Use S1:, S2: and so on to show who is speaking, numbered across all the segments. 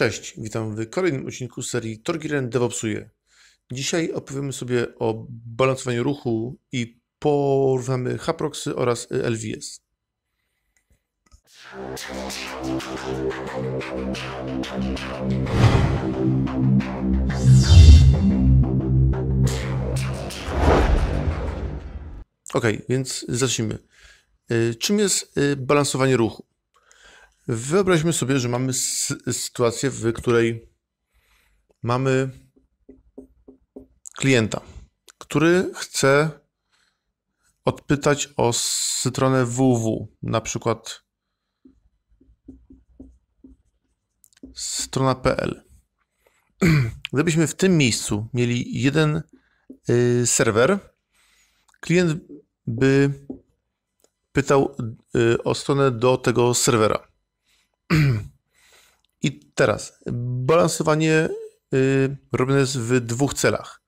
S1: Cześć, witam w kolejnym odcinku serii Torgiren DevOpsuje. Dzisiaj opowiemy sobie o balansowaniu ruchu i porównamy Haproxy oraz LVS. Ok, więc zacznijmy. Y, czym jest y, balansowanie ruchu? Wyobraźmy sobie, że mamy sytuację, w której mamy klienta, który chce odpytać o stronę www, na przykład strona.pl. Gdybyśmy w tym miejscu mieli jeden y, serwer, klient by pytał y, o stronę do tego serwera. I teraz, balansowanie y, robione jest w dwóch celach.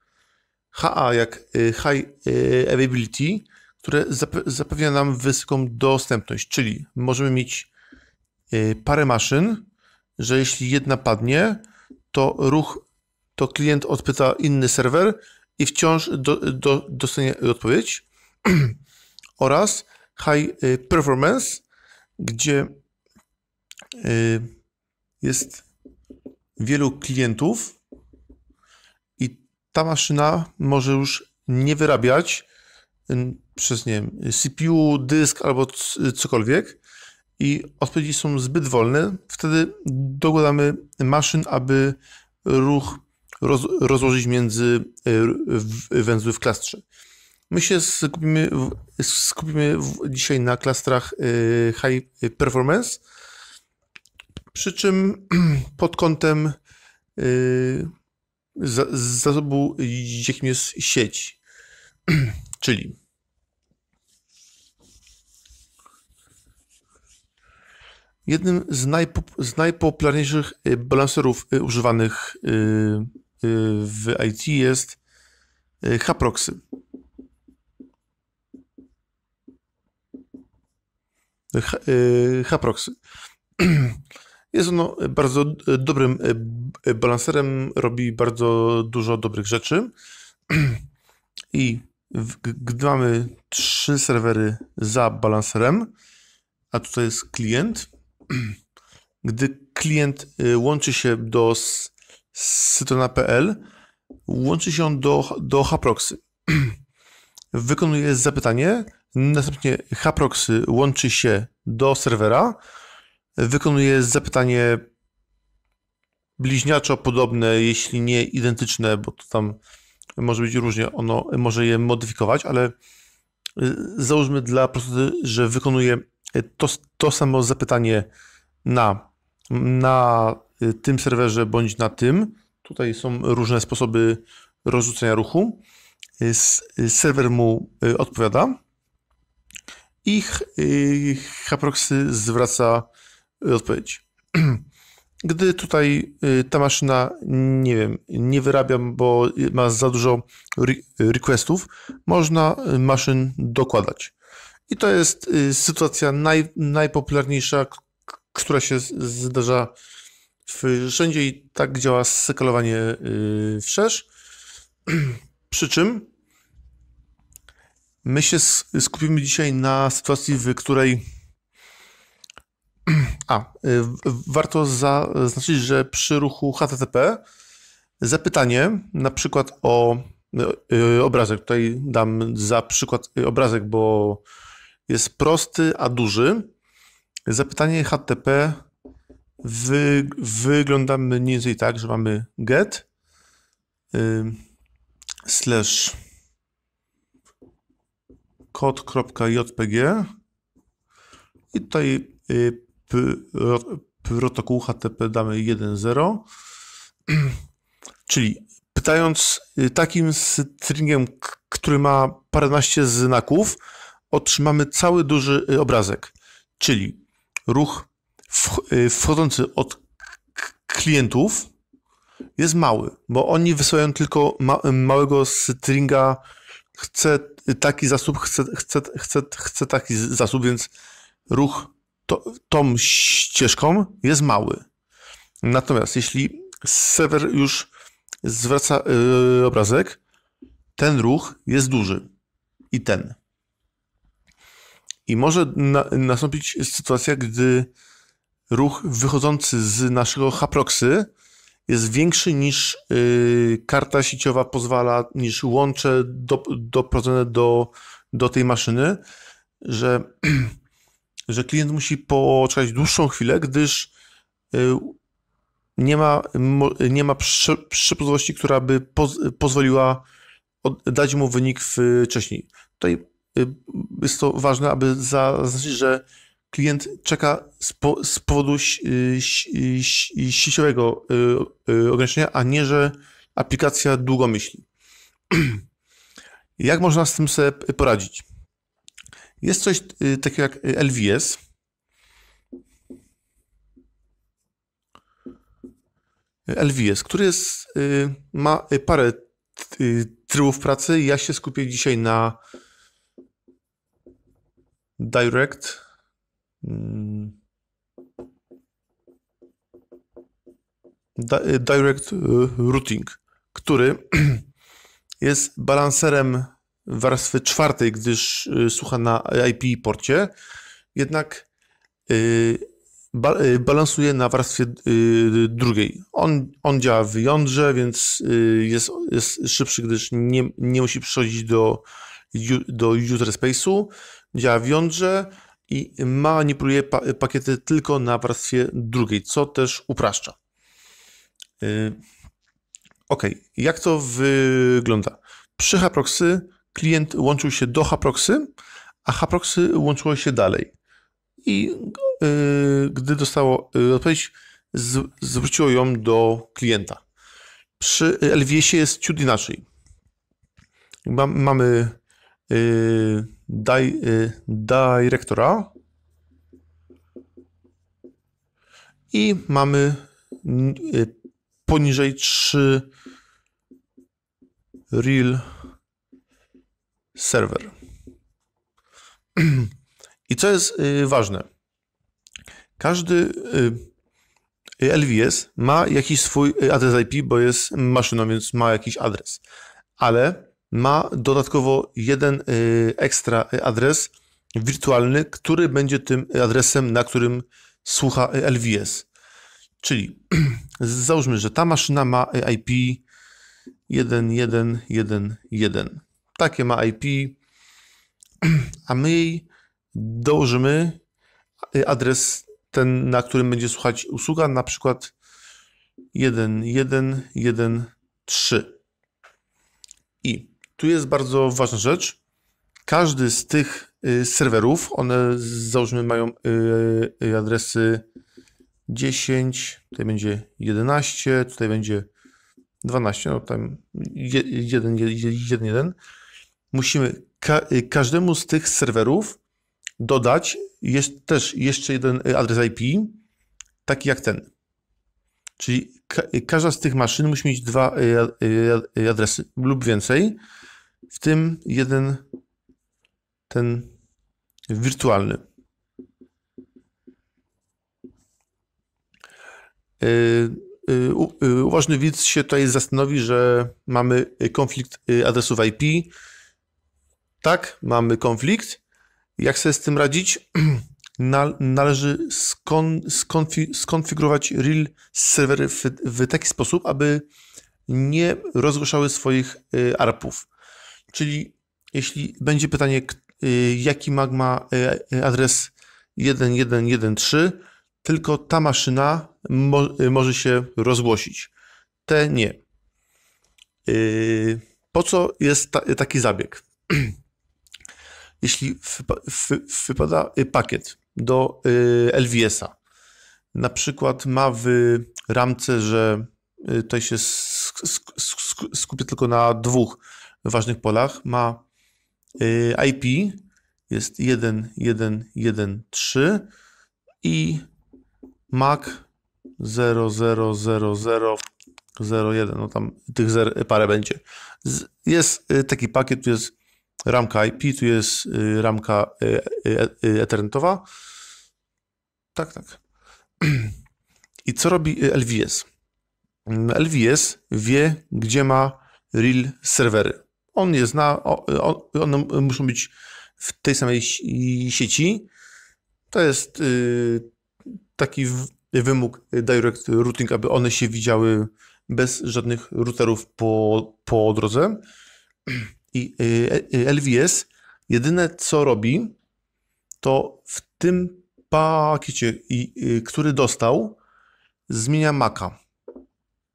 S1: HA jak y, High y, Availability, które zapewnia nam wysoką dostępność, czyli możemy mieć parę maszyn, że jeśli jedna padnie, to ruch, to klient odpyta inny serwer i wciąż do, do, dostanie odpowiedź. Oraz High Performance, gdzie Y, jest wielu klientów i ta maszyna może już nie wyrabiać y, przez nie wiem, CPU, dysk albo cokolwiek i odpowiedzi są zbyt wolne, wtedy dogładamy maszyn, aby ruch roz, rozłożyć między y, węzły w klastrze. My się skupimy, skupimy dzisiaj na klastrach high performance, przy czym pod kątem y, zasobu, jakim jest sieć, czyli jednym z, najpop, z najpopularniejszych y, balanserów y, używanych w IT jest Haproxy. Haproxy. Jest ono bardzo dobrym e, e, balanserem, robi bardzo dużo dobrych rzeczy. I gdy mamy trzy serwery za balanserem, a tutaj jest klient, gdy klient e, łączy się do sytona.pl, łączy się on do, do Haproxy. Wykonuje zapytanie, następnie Haproxy łączy się do serwera, Wykonuje zapytanie bliźniaczo podobne, jeśli nie identyczne, bo to tam może być różnie, ono może je modyfikować, ale y, załóżmy dla prostoty, że wykonuje to, to samo zapytanie na, na y, tym serwerze bądź na tym. Tutaj są różne sposoby rozrzucenia ruchu. Y, serwer mu odpowiada i Haproxy zwraca odpowiedź. Gdy tutaj y, ta maszyna, nie wiem, nie wyrabiam, bo ma za dużo requestów, można y, maszyn dokładać. I to jest y, sytuacja naj, najpopularniejsza, która się zdarza wszędzie i tak działa skalowanie wszerz. Przy czym my się skupimy dzisiaj na sytuacji, w której a, y, warto zaznaczyć, że przy ruchu HTTP zapytanie na przykład o y, y, obrazek. Tutaj dam za przykład obrazek, bo jest prosty, a duży. Zapytanie HTTP wy, wygląda mniej więcej tak, że mamy get y, slash kod.jpg i tutaj protokół HTTP damy 1.0, czyli pytając y, takim stringiem, który ma paręnaście znaków, otrzymamy cały duży y, obrazek, czyli ruch y, wchodzący od klientów jest mały, bo oni wysyłają tylko ma małego stringa, chcę taki zasób, chce, chcę taki zasób, więc ruch to, tą ścieżką jest mały. Natomiast jeśli serwer już zwraca yy, obrazek, ten ruch jest duży i ten. I może na, nastąpić sytuacja, gdy ruch wychodzący z naszego haproxy jest większy niż yy, karta sieciowa pozwala, niż łącze doprowadzone do, do, do tej maszyny, że że klient musi poczekać dłuższą chwilę, gdyż y, nie ma, nie ma przypływości, która by pozwoliła dać mu wynik wcześniej. Tutaj y, jest to ważne, aby zaznaczyć, że klient czeka z, z powodu sieciowego y, ograniczenia, a nie, że aplikacja długo myśli. Jak można z tym sobie poradzić? Jest coś y, takiego jak y, LVS. LVS, który jest, y, ma parę trybów pracy. Ja się skupię dzisiaj na Direct. Mm. Direct Routing, który jest balanserem warstwy czwartej, gdyż y, słucha na IP porcie, jednak y, y, balansuje na warstwie drugiej. On, on działa w jądrze, więc jest, jest szybszy, gdyż nie, nie musi przychodzić do, do user space'u. Działa w jądrze i manipuluje pakiety tylko na warstwie drugiej, co też upraszcza. Ok, jak to wygląda? Przy Haproxy klient łączył się do Haproxy, a Haproxy łączyło się dalej. I y, gdy dostało yy, odpowiedź, z, zwróciło ją do klienta. Przy LWS-ie jest ciut inaczej. Ma, mamy yy, daj, yy, dyrektora i mamy y, poniżej 3 real serwer. I co jest y, ważne? Każdy y, LVS ma jakiś swój y, adres IP, bo jest maszyną, więc ma jakiś adres, ale ma dodatkowo jeden ekstra adres wirtualny, który będzie tym adresem, na którym słucha LVS. Czyli załóżmy, że ta maszyna ma IP 1111 takie ma IP, a my jej dołożymy y, adres ten, na którym będzie słuchać usługa, na przykład 1113. I tu jest bardzo ważna rzecz. Każdy z tych y, serwerów, one załóżmy mają y, adresy 10, tutaj będzie 11, tutaj będzie 12, no tam 1, 1, 1, 1 musimy ka y, każdemu z tych serwerów dodać jest też jeszcze jeden y, adres IP, taki jak ten. Czyli ka y, każda z tych maszyn musi mieć dwa adresy lub więcej, w tym jeden ten wirtualny. Uważny widz się tutaj zastanowi, że mamy konflikt adresów IP, tak, mamy konflikt, jak sobie z tym radzić? należy skon, skonfi, skonfigurować real serwery w, w, taki sposób, aby nie rozgłaszały swoich y, ARPów. Czyli jeśli będzie pytanie, y, jaki magma y, adres 1113, tylko ta maszyna mo może się rozgłosić. Te nie. Po co jest ta taki zabieg? jeśli wypada y, pakiet do y, LVS-a, na przykład ma w ramce, że y, tutaj się skupię tylko na dwóch ważnych polach, ma IP, jest 1113 i MAC 000001, no tam tych zer parę będzie. Jest taki pakiet, jest ramka IP, tu jest y, ramka y, y, ethernetowa. Tak, tak. I co robi LVS? Mm, LVS wie, gdzie ma real serwery. On je zna, one muszą być w tej samej sieci. To jest taki wymóg direct routing, aby one się widziały bez żadnych routerów po, po drodze. I y, y, LWS jedyne co robi, to w tym pakiecie, y, który dostał, zmienia maka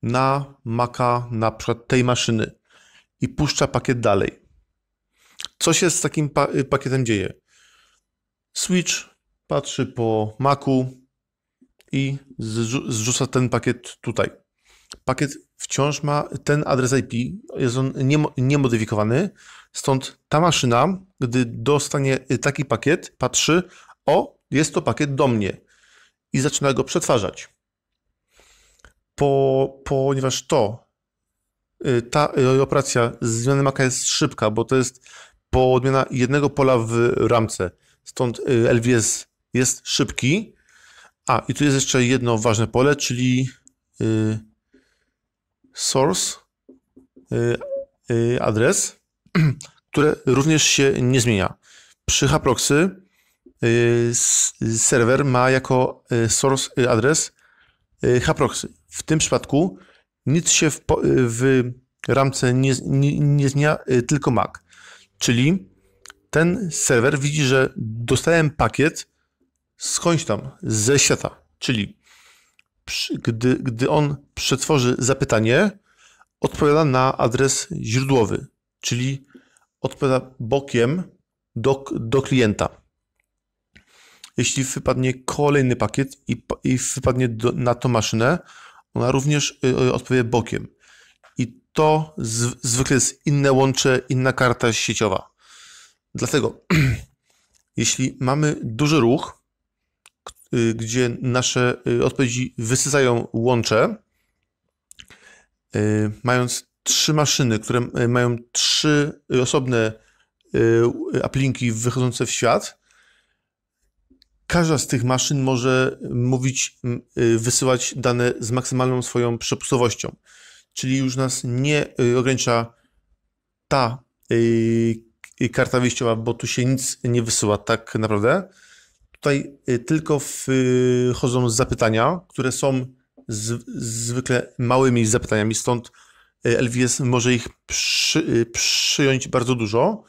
S1: na maka na przykład tej maszyny i puszcza pakiet dalej. Co się z takim pakietem dzieje? Switch patrzy po maku i zrzuca ten pakiet tutaj. Pakiet wciąż ma ten adres IP, jest on niemodyfikowany, stąd ta maszyna, gdy dostanie taki pakiet, patrzy, o, jest to pakiet do mnie i zaczyna go przetwarzać. Po, ponieważ to, y, ta y, operacja zmiany maka jest szybka, bo to jest podmiana jednego pola w ramce, stąd y, LVS jest szybki. A, i tu jest jeszcze jedno ważne pole, czyli yy, source y, y, adres, które również się nie zmienia. Przy Haproxy y, serwer ma jako source adres Haproxy. W tym przypadku nic się w, w ramce nie, nie, nie zmienia, tylko MAC. Czyli ten serwer widzi, że dostałem pakiet skądś tam, ze świata. Czyli gdy, gdy on przetworzy zapytanie, odpowiada na adres źródłowy, czyli odpowiada bokiem do, do klienta. Jeśli wypadnie kolejny pakiet i, i wypadnie do, na tą maszynę, ona również y, y odpowie bokiem. I to z, zwykle jest inne łącze, inna karta sieciowa. Dlatego, jeśli mamy duży ruch, Y, gdzie nasze y, odpowiedzi wysysają łącze, y, mając trzy maszyny, które mają trzy osobne aplinki wychodzące w świat. Każda z tych maszyn może mówić, wysyłać dane z maksymalną swoją przepustowością, czyli już nas nie ogranicza ta karta wyjściowa, bo tu się nic nie wysyła tak naprawdę Tutaj y, tylko wchodzą y, zapytania, które są z, zwykle małymi zapytaniami, stąd y, LVS może ich przy, przyjąć bardzo dużo,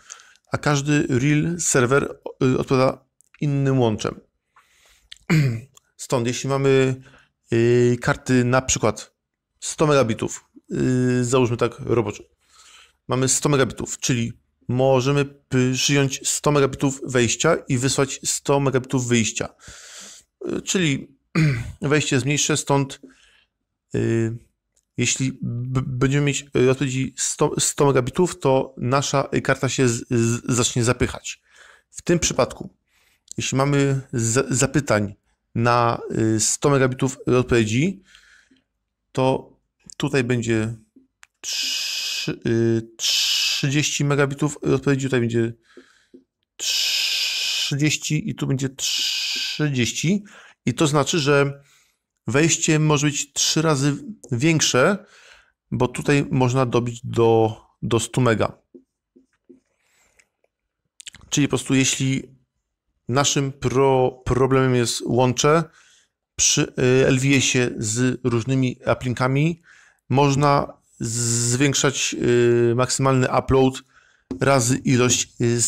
S1: a każdy real serwer odpowiada innym łączem. Stąd, jeśli mamy karty na przykład 100 megabitów, załóżmy tak robocze, mamy 100 megabitów, czyli możemy przyjąć 100 megabitów wejścia i wysłać 100 megabitów wyjścia. Y, czyli wejście jest mniejsze, stąd y, jeśli będziemy mieć odpowiedzi 100, 100 megabitów, to nasza karta się z, z, zacznie zapychać. W tym przypadku, jeśli mamy z, zapytań na 100 y, megabitów odpowiedzi, to tutaj będzie 3, 3 30 megabitów y, odpowiedzi, tutaj będzie 30 i tu będzie 30 i to znaczy, że wejście może być 3 razy większe, bo tutaj można dobić do, do 100 mega. Czyli po prostu jeśli naszym pro, problemem jest łącze przy y, LVS-ie z różnymi aplinkami, można zwiększać y, maksymalny upload razy ilość y,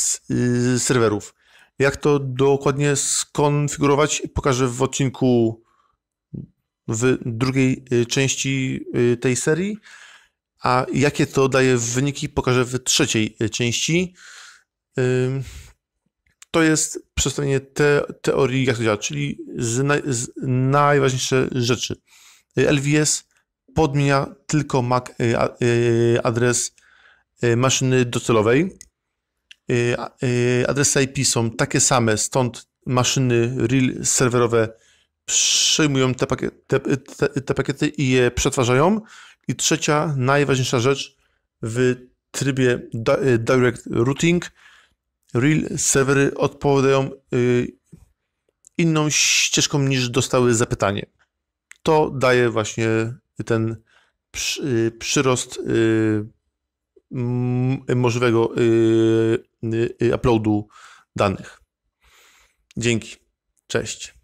S1: y, serwerów. Jak to dokładnie skonfigurować, pokażę w odcinku w drugiej części tej serii, a jakie to daje wyniki, pokażę w trzeciej części. To jest przedstawienie te, teorii, jak to działa, czyli z, naj, z najważniejsze rzeczy. LVS podmienia tylko MAC y, y, adres y, maszyny docelowej. Adresy IP są takie same, stąd maszyny real serwerowe przyjmują te, pakiety, te, te, te pakiety i je przetwarzają. I trzecia, najważniejsza rzecz w trybie Direct Routing real serwery odpowiadają inną ścieżką niż dostały zapytanie. To daje właśnie ten y, przyrost y, możliwego y, uploadu danych. Dzięki. Cześć.